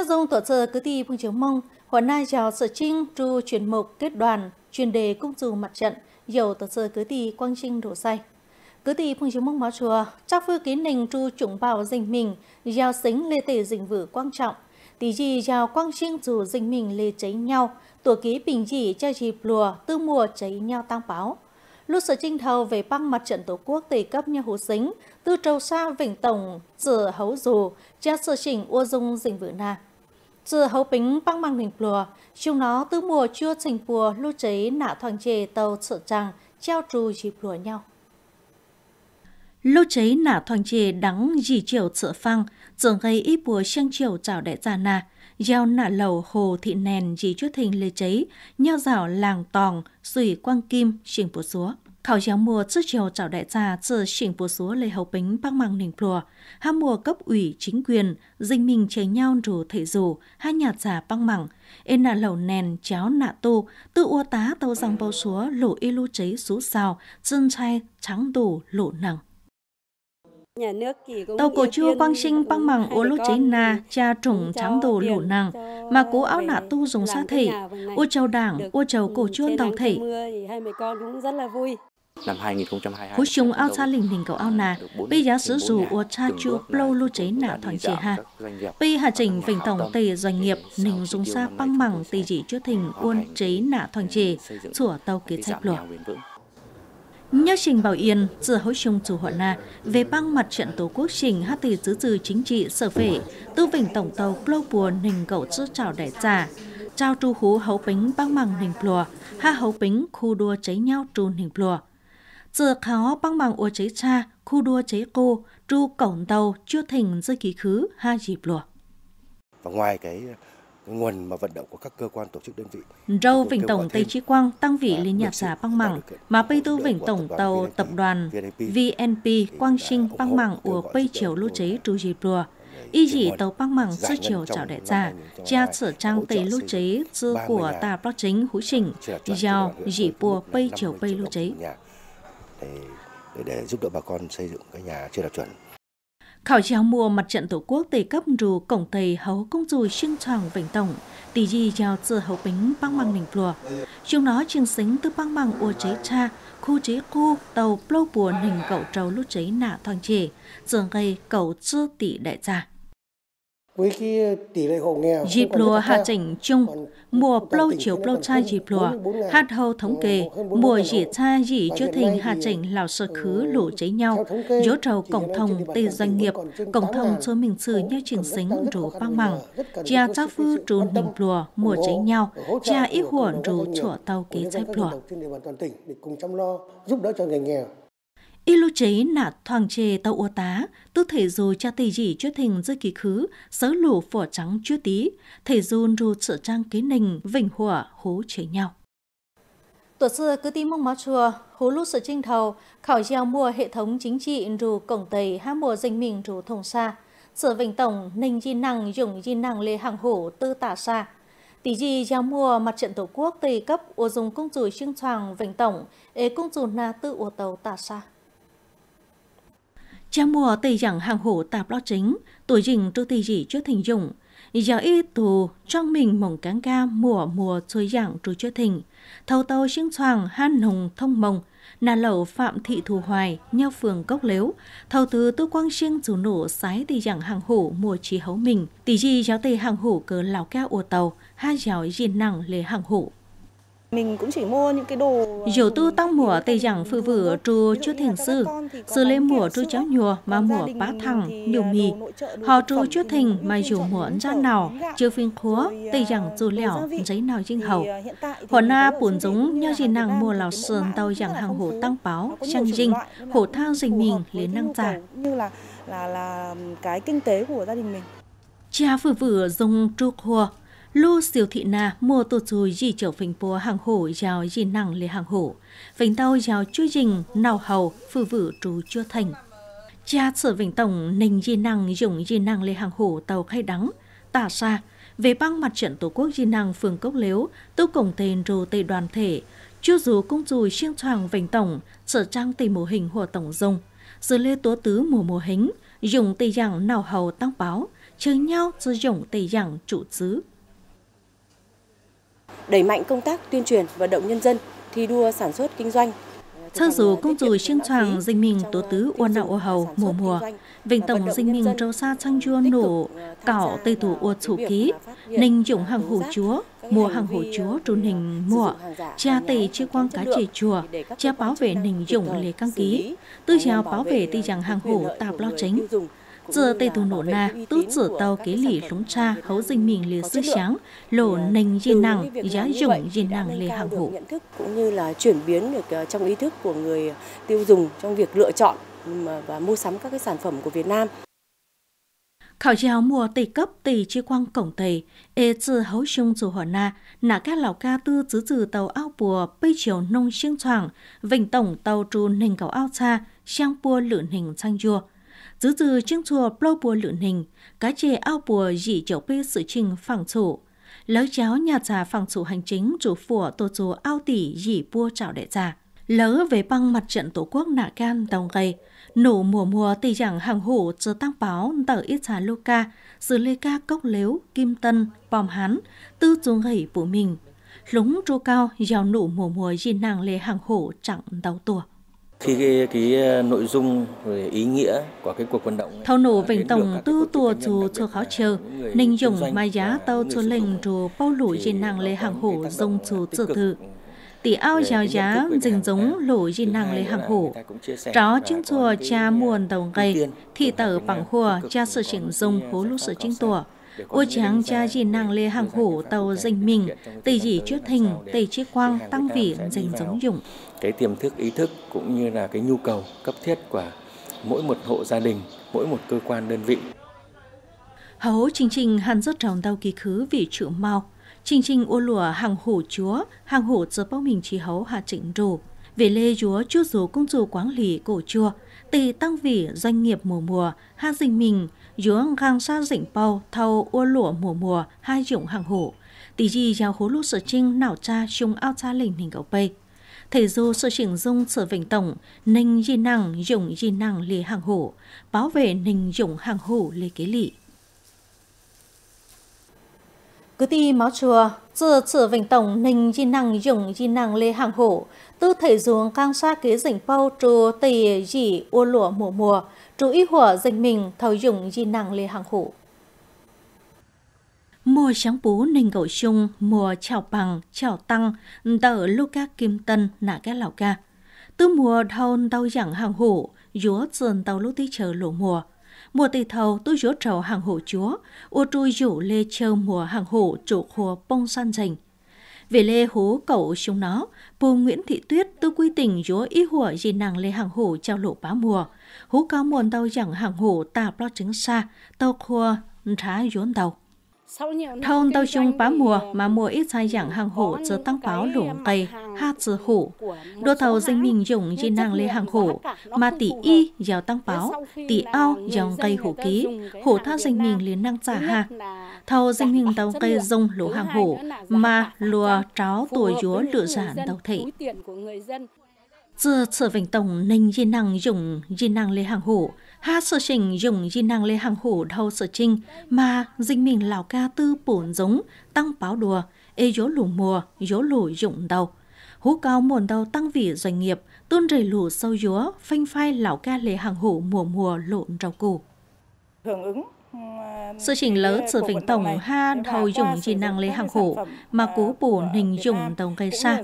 Nước dông tổ sơ cứ thi phương chiếu mông, hôm na chào sở trinh tru chuyển mục kết đoàn, chuyên đề cung dù mặt trận, dầu tổ sơ cứ thi quang trinh đổ say. Cứ thi phương chiếu mông máu chùa, chắc phương kiến nình tru chủng bào dình mình, giao xính lê tể dình vử quan trọng. Tí gì giao quang trinh dù dình mình lê cháy nhau, tổ ký bình dị cho dịp lùa, tư mùa cháy nhau tăng báo lúc sở trinh thầu về băng mặt trận tổ quốc tỷ cấp nhà hồ xính, tư trâu xa vĩnh tổng, dừa hấu dù, cha sở chỉnh ua dung dình vữ na. Giờ hấu bính băng mang mình lùa, chúng nó tứ mùa chưa thành bùa lưu cháy nạ thoảng chề tàu sợ rằng treo trù dịp lùa nhau. Lưu cháy nạ thoảng chề đắng dì chiều sợ phăng, giờ gây ít bùa sang chiều chào đại gia nà, gieo nạ lầu hồ thị nèn dì chút thình lê cháy, nhau rào làng tòng, sủi quang kim, trình bùa xuống. Khảo giáo mùa trước chiều chào đại gia từ chỉnh bộ số lê hậu bính băng mạng nình plùa, Hai mùa cấp ủy chính quyền, dinh mình chế nhau rủ thể dù, hai nhạt giả băng mạng, ên nạ lầu nèn cháo nạ tu, tự ua tá tàu răng bao số lộ y lu cháy sú xào chân trai trắng đủ lộ nặng. Tàu cổ chua quang sinh băng bằng ô lô cháy na, cha trùng trắng đồ lũ nàng, mà cố áo nạ tu dùng xa thể, ô châu đảng, ô châu cổ chuôn tàu thể năm 2022. Cuối chung ao xa lình hình cầu ao nà, bây giá sử dù ua cha chu plo lu chế nạ thoảng chế ha, Bây hạ trình vĩnh tổng tề doanh nghiệp nình dùng xa băng bằng tề chỉ chứa thình uôn chế nạ thoảng chế, chủa tàu kế chạp lửa. Nhớ trình Bảo Yên, giữa hối chung chủ hội nà, về băng mặt trận tổ quốc trình hát từ giữ trừ chính trị sở vệ, tư vĩnh tổng tàu plo bùa nình cầu chứa chào đại giả, trao tru hú hấu bính băng bằng nình plùa, ha hấu bính khu đua cháy nhau tru nình plùa giờ khó băng bằng ô chế cha, khu đua chế cô, tru cổng tàu chưa thành dư kỳ khứ hai dịp lùa. Và ngoài cái nguồn mà vận động của các cơ quan tổ chức đơn vị. Râu Vĩnh Tổng Tây Chí Quang tăng vị lên nhạc xã băng Mảng mà Bây Tư Vĩnh Tổng Tàu Tập đoàn VNP Quang Sinh băng Mảng của Bây triều Lưu Chế Trú Dịp Rùa. Y dị tàu băng mảng sư chiều chào đại gia, cha sở trang tây lưu chế dư của ta bác chính hữu trình, giao dị bùa bây chiều bây lưu chế để, để giúp đỡ bà con xây dựng cái nhà chưa đạt chuẩn. Khảo chéo mùa mặt trận tổ quốc tây cấp rù cổng tây hấu công dù xuyên tròn vĩnh tổng, tỷ di giao dư hậu bính băng băng nình plùa. Chúng nó chiêng xính từ băng băng ua chế cha, khu chế khu tàu plô buồn hình cậu trâu lút chế nạ thoang chế, dường gây cậu chư tỷ đại gia. Dịp lùa hạ chỉnh chung, mùa plô chiều plô chai dịp lùa, hát hầu thống kê, ờ, mùa dịp chai dịp chưa thành hạ chỉnh lào sở ờ, khứ lũ cháy nhau, dỗ trầu cổng thông tê ờ, doanh nghiệp, cổng thông cho mình sự như trình xính rủ băng mẳng, cha cha phư trù nình lùa, mùa cháy nhau, cha ít hồn rủ chỗ tàu kế chai lùa. Giúp đỡ cho người nghèo. Ilu chế nạ thoang chê tàu ô tá, tư thể dù cha tỷ dị chưa thình dư kỳ khứ, sớ lù phỏ trắng chưa tí, thể dù rù trợ trang kế nình, vỉnh hỏa, hố chế nhau. Tổ sư cứ tí mong máu chùa, hú lúc sở trinh thầu, khảo gieo mua hệ thống chính trị rù cổng tầy há mùa dành mình rù thông xa. Sở vĩnh tổng ninh di năng dùng di năng lê hàng hổ tư tả xa. Tỷ dị giao mùa mặt trận tổ quốc tỷ cấp ô dùng công chủ trương tràng vĩnh tổng, ế công chủ na tư ô tàu tả xa. Cha mùa tây rằng hàng hổ tạp lo chính, tuổi rình trô tây dị trước thành dụng. Giờ y tù trong mình mộng cán ca mùa mùa chơi giảng trô chưa thình thầu tàu xinh xoàng han nồng thông mồng, nà lẩu phạm thị thù hoài, nheo phường cốc lếu. thầu tứ tư quang xinh dù nổ sái tây rằng hàng hổ mùa trí hấu mình. Tỷ dị giáo tây hàng hổ cờ lào ca ùa tàu, ha giáo diên nặng lề hàng hổ mình cũng chỉ mua những cái đồ... Ờ, dù tư tăng mùa tây giảng phư vử trù chú thiền sư, sư lên mùa trù cháu nhùa mà mùa bá thẳng, nhiều ờ, mì. Họ trù chú thình mà dù muốn ra nào, chưa phiên khố ờ, tây giảng dù lẻo, giấy nào dinh hậu. họ na bùn giống nhau gì nàng mùa lào sườn tàu giảng hàng hổ tăng báo, trang dinh, hổ thao dình mình lên năng giả. Như là là là cái kinh tế của gia đình mình. Cha vừa vừa dùng tru khua, lu siêu thị na mua tổ chui gì chở phình bùa hàng hổ giàu gì nặng lì hàng hổ phình tàu giàu chui dình nào hầu phư vử trú chưa thành cha sở vĩnh tổng nình gì năng dùng gì năng lê hàng hổ tàu khai đắng tả xa về băng mặt trận tổ quốc di năng phường cốc liếu tư cổng tên rô tây đoàn thể chưa dù cung dùi siêng choàng vành tổng sở trang tây mô hình hồ tổng dùng giờ lê tố tứ mùa mô hình dùng tây giảng nào hầu tăng báo chơi nhau giờ dùng tây giảng trụ xứ đẩy mạnh công tác tuyên truyền vận động nhân dân thi đua sản xuất kinh doanh. Cho dù công rồi xuyên choàng dinh mình tố tứ uôn nạo hầu mùa mùa, vịnh tổng dinh mình trâu xa trăng chua nổ, à, cảo tây thủ uột chủ ký, ninh dụng hàng hủ chúa, mua hàng hủ chúa trùn hình mùa, cha tỷ chi quang cá chè chùa, cha bảo vệ ninh dụng lê căng ký, tư chào bảo vệ tì rằng hàng hủ tạp lo chính giờ tây tù nổ na, tút giữa tàu kế lì lúng cha hấu dinh mình lìa sức sáng, lộ ờ, nành di năng, giá dụng di năng lê hàng vụ Nhận thức cũng như là chuyển biến được ờ, trong ý thức của người ờ, tiêu dùng trong việc lựa chọn ừ, và mua sắm các cái sản phẩm của Việt Nam. Khảo giáo mùa tây cấp tây chi quang cổng tây, ê chư hấu xung dù hỏa na, nả các lão ca tư chứ trừ tàu ao bùa bây chiều nông xương choàng, vịnh tổng tàu trù nình cầu ao cha, sang bùa lửa hình sang dùa dữ từ chương chùa bao bùa lượn hình, cá chê ao bùa dị chậu bê sự trình phẳng chủ. Lỡ cháo nhà già phẳng chủ hành chính chủ phủa tổ chủ ao tỷ dị bùa trào đệ già. Lỡ về băng mặt trận tổ quốc nạ can đồng gây nổ mùa mùa tỷ giảng hàng hủ chờ tăng báo tờ ít trà lô ca, sự lê ca cốc lếu, kim tân, bom hán, tư chuông gầy phụ mình. Lúng rô cao, giàu nụ mùa mùa dị nàng lê hàng hổ chẳng đau tùa khi cái, cái ờ, nội dung về ý nghĩa của cái cuộc vận động thao nổ vĩnh tổng tư tùa chủ cho khó chờ ninh dùng mai giá tao cho lệnh chủ bao lũ trên nàng lê hàng hổ dùng chủ ờ, tự tự tỷ ao giáo giá dình giống lũ di nàng lấy hàng hổ, chó chứng chùa cha ờ, muôn đầu gầy, thị tở bằng hùa cha sự chỉnh dùng hố lúc sự chính tùa ô cháng cha dì nàng lê hàng hổ tàu dành mình, tì dì trước thình, tì chiếc quang tăng vị dành giống dụng. Cái tiềm thức ý thức cũng như là cái nhu cầu cấp thiết của mỗi một hộ gia đình, mỗi một cơ quan đơn vị. Hấu chương trình hàn rốt trọng đau ký khứ vì chữ mau. Chương trình ô lùa hàng hổ chúa, hàng hổ giờ bao mình chỉ hấu hạ trịnh rồ. Về lê chúa chúa dù công dù quản lý cổ chùa, tì tăng vị doanh nghiệp mùa mùa, hạ dình mình, dưỡng găng sa dĩnh bầu thâu ua lụa mùa mùa hai dụng hàng hủ tí gì giao hố lúc sở trinh nảo cha chung ao cha lình hình gấu bê thể dù sự chỉnh dung sở vĩnh tổng ninh di năng dụng di năng lì hàng hủ bảo vệ ninh dụng hàng hủ lê kế lị cứ ti máu chùa giờ trở vịnh tổng ninh di năng dùng di năng lê hàng hổ tư thể dùng cang xa kế dỉnh bao trù tề dì ô lụa mùa mùa chú ý hủa dành mình thầu dùng di năng lê hàng hổ mùa sáng bố ninh gậu chung, mùa chào bằng chào tăng tờ các kim tân nạ các lão ca tư mùa thôn đau giảng hàng hổ dúa dần tàu lúc tí chờ lộ mùa Mùa tì thầu tôi dỗ trầu hàng hổ chúa, ô trui dụ lê chơ mùa hàng hổ chỗ khùa bông san dành. Về lê hố cậu chúng nó, bù Nguyễn Thị Tuyết tôi quy tình dỗ y hùa gì nàng lê hàng hổ trao lộ bá mùa. Hú cao muôn tàu chẳng hàng hổ tà lo trứng xa, tàu khua rá dốn đầu. Thôn tàu chung bá mùa mà mùa ít sai dạng hàng hổ giờ tăng báo lủng cây hát giờ hủ Đô thầu danh mình dùng trên năng lê hàng hổ mà tỷ y giàu tăng báo, tỷ ao giàu cây hổ ký, hổ tha danh mình liền năng giả ha. Thầu danh mình tàu cây dùng lỗ hàng hổ mà lùa tráo tuổi dúa lựa giản tàu thị. 这次 vận động ninh di năng dùng di năng lê hàng hủ, ha sự trình dùng di năng lê hàng hủ đầu sự trình mà dinh mình lào ca tư bổn giống tăng báo đùa, ê dỗ lù mùa, dỗ lù dụng đầu. Hú cao muộn đầu tăng vị doanh nghiệp, tuôn rầy lù sâu dúa, phanh phai lào ca lê hàng hủ mùa mùa lộn rau củ. Hưởng ứng sự chỉnh lớn sự vĩnh tổng ha hầu ờ, ờ, ờ, dùng chỉ năng lấy hàng khổ, mà cố bổn hình dùng tổng gây xa.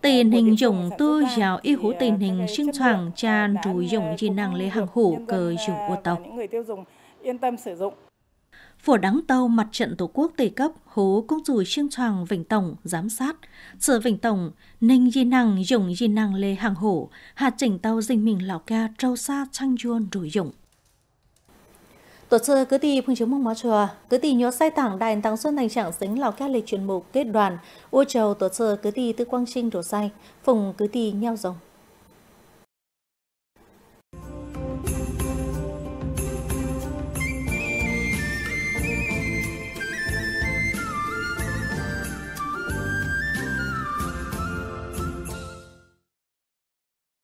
Tình hình dùng tư giáo y hú tình hình sinh thoảng tràn rủ dùng chỉ năng lấy hàng khổ cờ dùng của tộc. Yên tâm sử dụng. Phổ đắng tàu mặt trận tổ quốc tỷ cấp hố cũng dù chiêng choàng vĩnh tổng giám sát sở vĩnh tổng ninh di năng dùng di năng lê hàng hổ hạt chỉnh tàu dinh mình lão ca trâu xa trăng chuôn rồi dụng Tổ chức cứ tì phương chứng mong mó chùa, cứ tì nhớ sai tảng đài tăng xuân thành trạng dính lào các lịch truyền mục kết đoàn, u trầu tổ chức cứ tì tư quang sinh đổ sai, phùng cứ tì nhau rồng.